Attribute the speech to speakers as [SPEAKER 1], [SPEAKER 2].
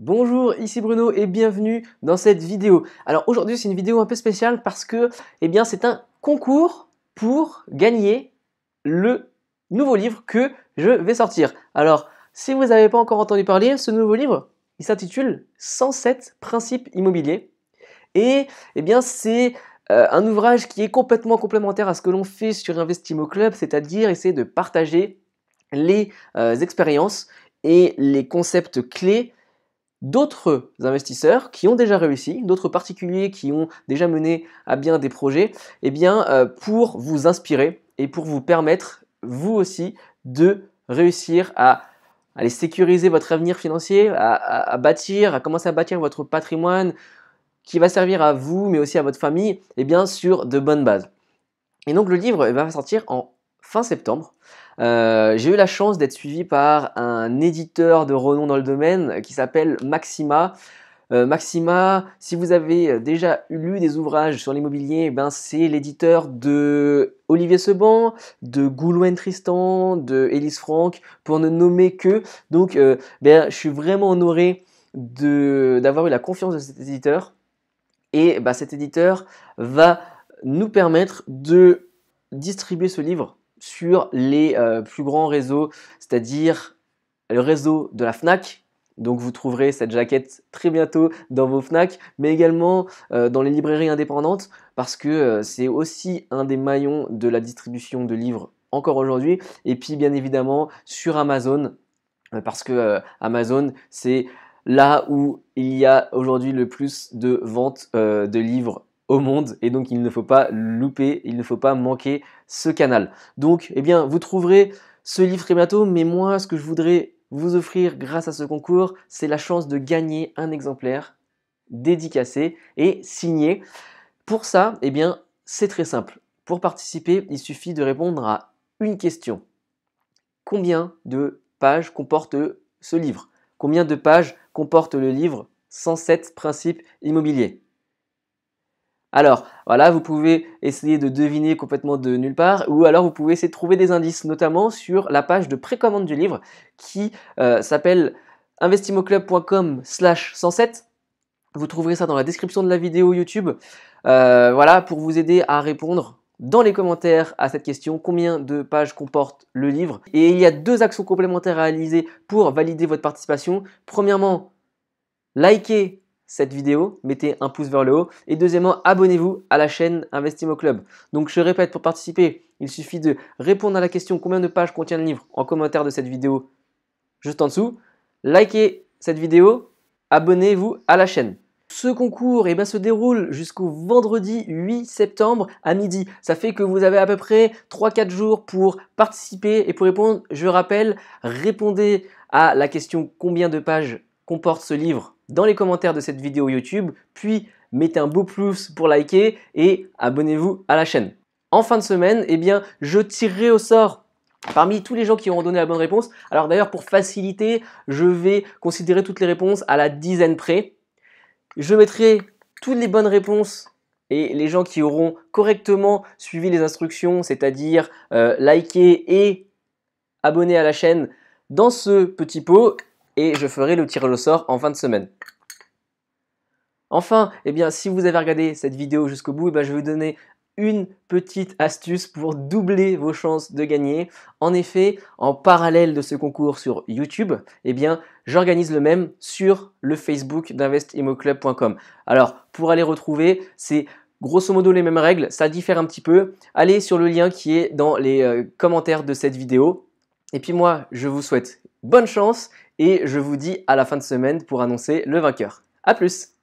[SPEAKER 1] Bonjour, ici Bruno et bienvenue dans cette vidéo. Alors aujourd'hui c'est une vidéo un peu spéciale parce que eh bien, c'est un concours pour gagner le nouveau livre que je vais sortir. Alors si vous n'avez pas encore entendu parler, ce nouveau livre, il s'intitule 107 principes immobiliers. Et eh bien c'est euh, un ouvrage qui est complètement complémentaire à ce que l'on fait sur Investimo Club, c'est-à-dire essayer de partager les euh, expériences et les concepts clés d'autres investisseurs qui ont déjà réussi, d'autres particuliers qui ont déjà mené à bien des projets, eh bien, euh, pour vous inspirer et pour vous permettre, vous aussi, de réussir à aller sécuriser votre avenir financier, à, bâtir, à commencer à bâtir votre patrimoine qui va servir à vous, mais aussi à votre famille, et eh bien, sur de bonnes bases. Et donc, le livre eh ben, va sortir en fin septembre. Euh, j'ai eu la chance d'être suivi par un éditeur de renom dans le domaine qui s'appelle Maxima. Euh, Maxima, si vous avez déjà lu des ouvrages sur l'immobilier, eh ben c'est l'éditeur de Olivier Seban, de Goulouen Tristan, de Élise Franck, pour ne nommer que. Donc, euh, ben, je suis vraiment honoré d'avoir eu la confiance de cet éditeur. Et bah, cet éditeur va nous permettre de distribuer ce livre sur les euh, plus grands réseaux, c'est-à-dire le réseau de la FNAC. Donc vous trouverez cette jaquette très bientôt dans vos FNAC, mais également euh, dans les librairies indépendantes, parce que euh, c'est aussi un des maillons de la distribution de livres encore aujourd'hui. Et puis bien évidemment sur Amazon, parce que Amazon, c'est là où il y a aujourd'hui le plus de ventes de livres monde et donc il ne faut pas louper, il ne faut pas manquer ce canal. Donc eh bien vous trouverez ce livre très bientôt, mais moi ce que je voudrais vous offrir grâce à ce concours, c'est la chance de gagner un exemplaire dédicacé et signé. Pour ça, eh bien c'est très simple. Pour participer, il suffit de répondre à une question. Combien de pages comporte ce livre Combien de pages comporte le livre 107 principes immobiliers alors, voilà, vous pouvez essayer de deviner complètement de nulle part, ou alors vous pouvez essayer de trouver des indices, notamment sur la page de précommande du livre qui euh, s'appelle investimoclub.com slash 107. Vous trouverez ça dans la description de la vidéo YouTube. Euh, voilà, pour vous aider à répondre dans les commentaires à cette question, combien de pages comporte le livre. Et il y a deux actions complémentaires à réaliser pour valider votre participation. Premièrement, likez cette vidéo, mettez un pouce vers le haut. Et deuxièmement, abonnez-vous à la chaîne Investimo Club. Donc je répète, pour participer, il suffit de répondre à la question combien de pages contient le livre en commentaire de cette vidéo juste en dessous. Likez cette vidéo, abonnez-vous à la chaîne. Ce concours eh bien, se déroule jusqu'au vendredi 8 septembre à midi. Ça fait que vous avez à peu près 3-4 jours pour participer et pour répondre. Je rappelle, répondez à la question combien de pages comporte ce livre dans les commentaires de cette vidéo YouTube, puis mettez un beau plus pour liker et abonnez-vous à la chaîne. En fin de semaine, eh bien, je tirerai au sort Parmi tous les gens qui auront donné la bonne réponse, alors d'ailleurs pour faciliter, je vais considérer toutes les réponses à la dizaine près. Je mettrai toutes les bonnes réponses et les gens qui auront correctement suivi les instructions, c'est-à-dire euh, liker et abonner à la chaîne dans ce petit pot et je ferai le tirage au sort en fin de semaine. Enfin, eh bien, si vous avez regardé cette vidéo jusqu'au bout, eh je vais vous donner une petite astuce pour doubler vos chances de gagner. En effet, en parallèle de ce concours sur YouTube, eh bien, j'organise le même sur le Facebook d'investimoclub.com. Alors, pour aller retrouver, c'est grosso modo les mêmes règles, ça diffère un petit peu. Allez sur le lien qui est dans les euh, commentaires de cette vidéo. Et puis moi, je vous souhaite bonne chance et je vous dis à la fin de semaine pour annoncer le vainqueur. A plus